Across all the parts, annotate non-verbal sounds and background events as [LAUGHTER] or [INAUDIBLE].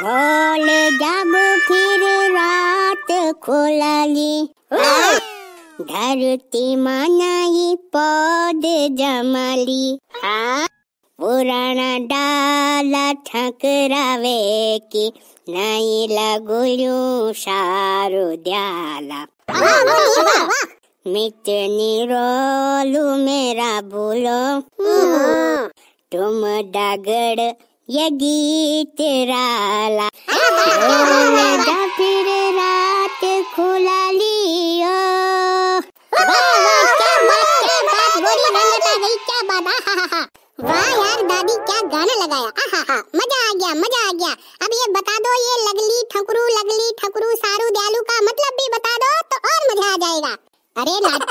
ढोल जब फिर रात खोलली धरती मनाई पौध जमली पुराना डाला ठकरावे की नई लगुलू सारू द्याला मितनी रोलू मेरा बोलो हम्म। तुम डगड़ गीत राला [LAUGHS] फिर रात खुला लियो [LAUGHS] क्या लगाया मजा आ गया मजा आ गया अब ये बता दो ये लगली ठकुरू लगली ठकुरू सारू दयालु का मतलब भी बता दो तो और मजा आ जाएगा अरे नाती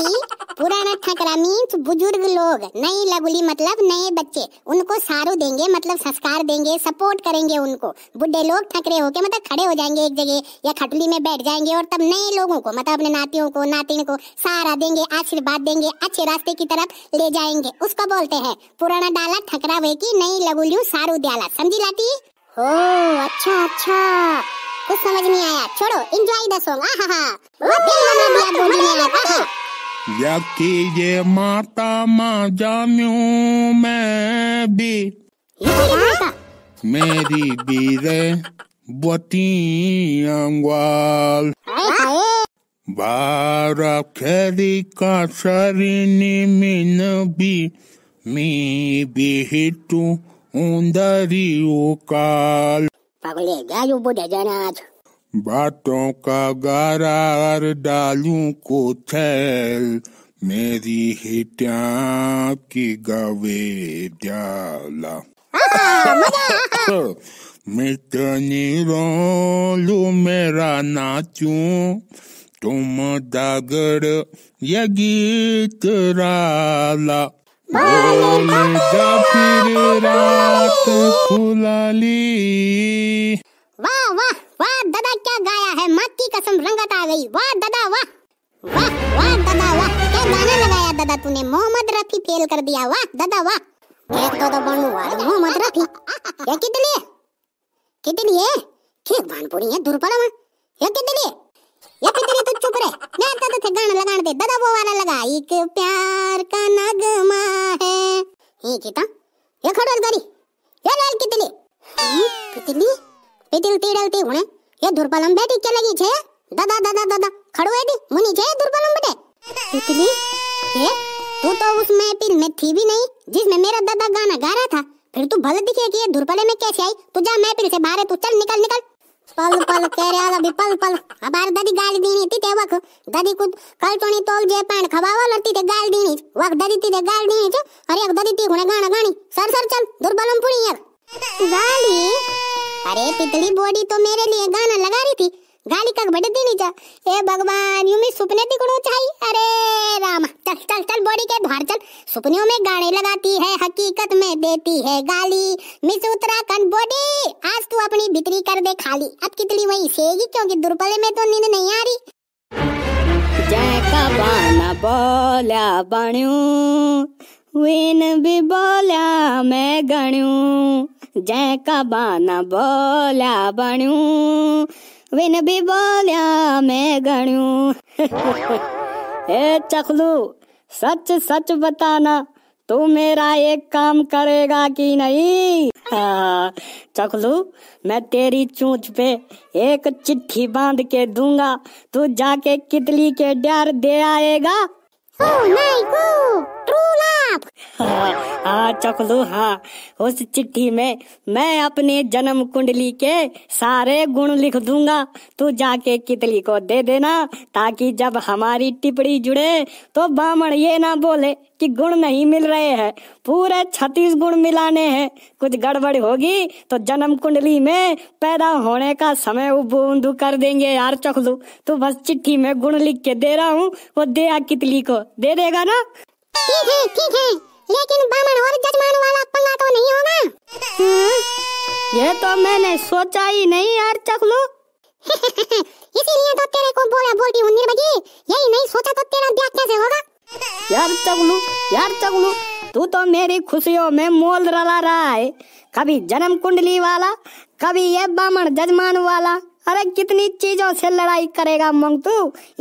पुराना ठकरा मीन्स बुजुर्ग लोग नई लगुली मतलब नए बच्चे उनको सारू देंगे मतलब संस्कार देंगे सपोर्ट करेंगे उनको बुढ़े लोग ठकरे होके मतलब खड़े हो जाएंगे एक जगह या खटली में बैठ जाएंगे और तब नए लोगों को मतलब अपने नातियों को नातिन को सहारा देंगे आशीर्वाद देंगे अच्छे रास्ते की तरफ ले जाएंगे उसको बोलते हैं पुराना डाला ठकरा वे की नई लगुलियू सारू दयाला समझी लाती हो अच्छा अच्छा कुछ समझ नहीं आया छोड़ो एंजॉय द सॉन्ग दिल दिया आहा ये माता मां जानू मैं भी मेरी बीरे बतियांगवाल बारा खेरी का सरिनी मिन भी मी भी हिटू उंदरी उकाल पगले गया बुढ़े जनाज बातों का गार डालू को थैल मेरी हिटिया की गवे डाला मिटनी रोलू मेरा नाचू तुम दागड़ ये गीत राला जा फिर रात खुलाली वाह वाह वाह दादा क्या गाया है माँ की कसम रंगत आ गई वाह दादा वाह वाह वाह दादा वाह क्या गाना लगाया दादा तूने मोहम्मद रफी फेल कर दिया वाह दादा वाह एक तो तो बनू वाले मोहम्मद रफी ये कितने लिए कितने लिए ठीक भानपुरी है दूर पड़ा ये कितने लिए ये कितने तू चुप रहे मैं आता तो थे गाना लगाने दे दादा वो वाला लगा एक प्यार का नगमा है ये गीता ये खड़ोल गरी ये लाल कितली हम्म, कितली पितिल तिडलती हुणे ये दुर्बलम बेटी के लगी छे दादा दादा दादा खड़ो है दी मुनी छे दुर्बलम बेटे कितली ये तू तो उस महफिल में थी भी नहीं जिसमें मेरा दादा गाना गा रहा था फिर तू भले दिखे कि ये दुर्बले में कैसे आई तू जा महफिल से बाहर तू चल निकल निकल पल पल केर्याल भी पल पल हमार दादी गाल दीनी ती ते वक दादी कु कल चोनी तोल जे पैन खवावा लती ते गाल दीनी वक दादी ती ते गाल दीनी छे अरे एक दादी ती गुणे गाना गानी सर सर चल दुर्बलम पुणी एक गाली अरे पितली बॉडी तो मेरे लिए गाना लगा रही थी गाली का बड़े दिन जा ए भगवान यूं में सपने दिखनो चाहिए अरे राम चल चल चल बॉडी के बाहर चल सपनों में गाने लगाती है हकीकत में देती है गाली मिस उत्तराखंड बॉडी आज तू अपनी भितरी कर दे खाली अब कितनी वही सेगी क्योंकि दुर्बल में तो नींद नहीं आ रही जय का बाना बोल्या बण्यू वेन भी बोल्या मैं गण्यू जय का बाना बोल्या बण्यू विन भी बोलिया मैं ગણ્યું हे [LAUGHS] चखलू सच सच बताना तू मेरा एक काम करेगा कि नहीं चखलू मैं तेरी चूच पे एक चिट्ठी बांध के दूंगा तू जाके कितली के डर दे आएगा नहीं, [LAUGHS] हाँ चकलू हाँ उस चिट्ठी में मैं अपने जन्म कुंडली के सारे गुण लिख दूंगा तू जाके कितली को दे देना ताकि जब हमारी टिप्पणी जुड़े तो बामण ये ना बोले कि गुण नहीं मिल रहे हैं पूरे छत्तीस गुण मिलाने हैं कुछ गड़बड़ होगी तो जन्म कुंडली में पैदा होने का समय उबू कर देंगे यार चकलू तू बस चिट्ठी में गुण लिख के दे रहा हूँ वो दे कितली को दे देगा ना ठीक है ठीक है लेकिन बामन और जजमान वाला पंगा तो नहीं होगा हम्म? ये तो मैंने सोचा ही नहीं यार चकलू [LAUGHS] इसीलिए तो तेरे को बोला बोलती हूँ यही नहीं सोचा तो तेरा ब्याह कैसे होगा यार चकलू यार चकलू तू तो मेरी खुशियों में मोल रला रहा है कभी जन्म कुंडली वाला कभी ये बामन जजमान वाला अरे कितनी चीजों से लड़ाई करेगा मंगतू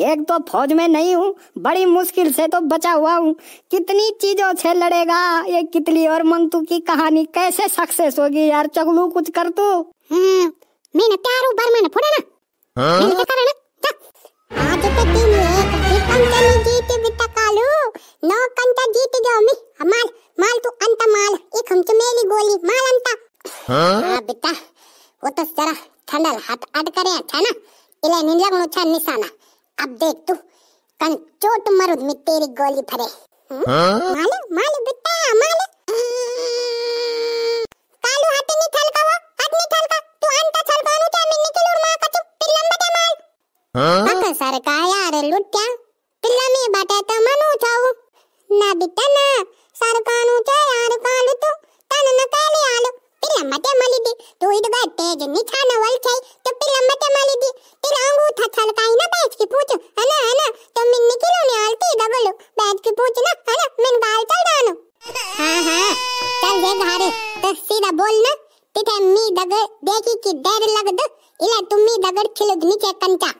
एक तो फौज में नहीं हूँ बड़ी मुश्किल से तो बचा हुआ हूँ कितनी चीजों से लड़ेगा ये कितली और मंगतू की कहानी कैसे सक्सेस होगी यार चगलू कुछ कर तू मैंने हम्म, प्यारू बार मैंने फोड़ा ना हाँ? करा ना आज तो जीत कालू कंचा जीत जाओ मी हाँ, माल माल तू माल एक हमसे मेली गोली माल हाँ? हाँ बेटा वो तो जरा खंडल हाथ अड करे अच्छा ना इले लगनो छ निशाना अब देख तू कन चोट मरु में तेरी गोली फरे हम्म? हाँ? माले माले बेटा माले कालू हाथ नहीं थलका वो हाथ नहीं का तू अंता छलबानो चा मिन्नी के लुड़ मां का तू पिल्ला में दे माल हां सर का यार लुट्या पिल्ला में बाटे तो मनु चाऊ ना बेटा ना सारे कानू चा यार कालू तू तन न कहले आलू ಮತ್ತೆ ಮಲಿದಿ ತೂಯಿದ ಬಟ್ಟೆಗೆ ನಿಖಾನ ಒಲ್ಚೈ ತೊಪ್ಪಿಲ್ಲ ಮತ್ತೆ ಮಲಿದಿ ತಿರಾಂಗು ಥಥಲ್ ಕಾಯಿನ ಬ್ಯಾಚ್ಕಿ ಪೂಚು ಅನ ಅನ ತೊಮ್ಮಿ ನಿಖಿಲೋನಿ ಆಲ್ತಿ ದಗಲು ಬ್ಯಾಚ್ಕಿ ಪೂಚುನ ಅನ ಮಿನ್ ಗಾಲ್ತಲ್ ನಾನು ಹಾ ಹಾ ಚಲ್ ದೇ ಗಾರೆ ತ ಸೀದಾ ಬೋಲ್ ನ ತಿಥೆ ಮೀ ದಗಲ್ देखी कि डर लगद इला तुम्ही दगड़ खिलुद नीचे कंचा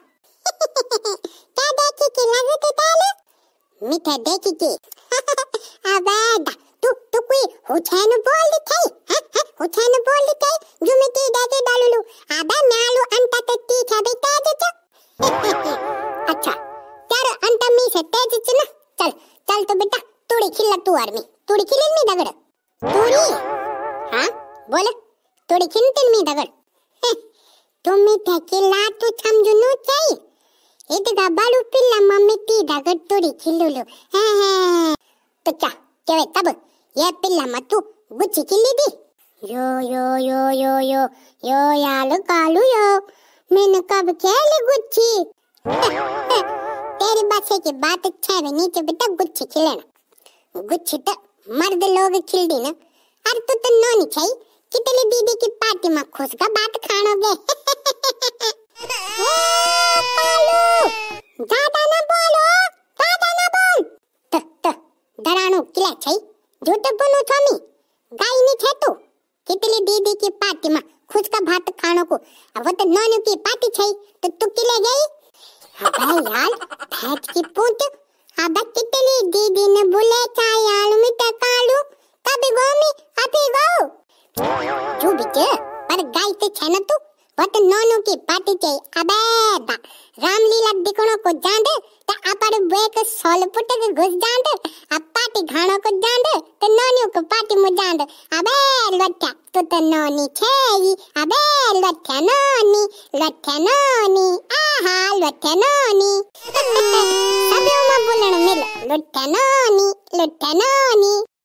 क्या देखी कि लगत ताले मिठे देखी कि अबे तू तू कोई हुचैन बोल दिखाई ಹುಚಾನ ಬೋಲಿ ಕೈ ಜುಮಿತಿ ಡಾಕೆ ಡಾಲುಲು ಅದ ನಾಲು ಅಂತ ತತ್ತಿ ಛಬಿ ತೇಜಚ अच्छा तेरा अंत मी से तेज चना चल चल तो बेटा तोड़ी खिल्ला तू आर्मी तोड़ी खिलन मी दगड़ तोड़ी हाँ बोल तोड़ी खिलते मी दगड़ तुम्हें थकिला तो समझनु चाहिए ಇದಗ ಬಾಳು ಪಿಲ್ಲ ಮಮ್ಮಿತಿ ದಗಟ್ಟುರಿ ಕಿಲ್ಲುಲು ಹೇ ಹೇ ತುಚ್ಚ ಕೆವೆ ತಬ ಏ ಪಿಲ್ಲ ಮತ್ತು ಗುಚ್ಚಿ ಕಿಲ್ಲಿದಿ यो यो यो यो यो यो यालो कालू यो मैंने कब खेली गुच्छी तेरी बात से की बात अच्छा है नीचे बेटा गुच्छी खेलना गुच्छी तो मर्द लोग खेल दी ना अरे तू तो नौनी चाहिए कितने दीदी की पार्टी में खुश का बात खानो गे [LAUGHS] कालू ज्यादा ना बोलो ज्यादा ना बोल तो तो डरानो किला छई जो बोलो थमी गाई नहीं छे कितली दीदी की पार्टी में खुद का भात खाने को अब वो तो नानू की पार्टी छई तो तू किले गई अबे यार भात की पूत अबे कितली दीदी ने बोले चाय आलू में टकालू कभी गोमी अभी गो जो के पर गाय तो छे ना तू वो तो नानू की पार्टी छई अबे दा रामलीला दिखणो को जान दे तो बेक सोल पुट के घुस जान दे अब पार्टी खाने को जान दे तो नानू को पार्टी में जान दे अबे लट्टा تتو نوني تاي أبي لوتة نوني لوتة نوني آها لوتة نوني [LAUGHS] سبيو ما بولن ملو لوتة نوني لوتة نوني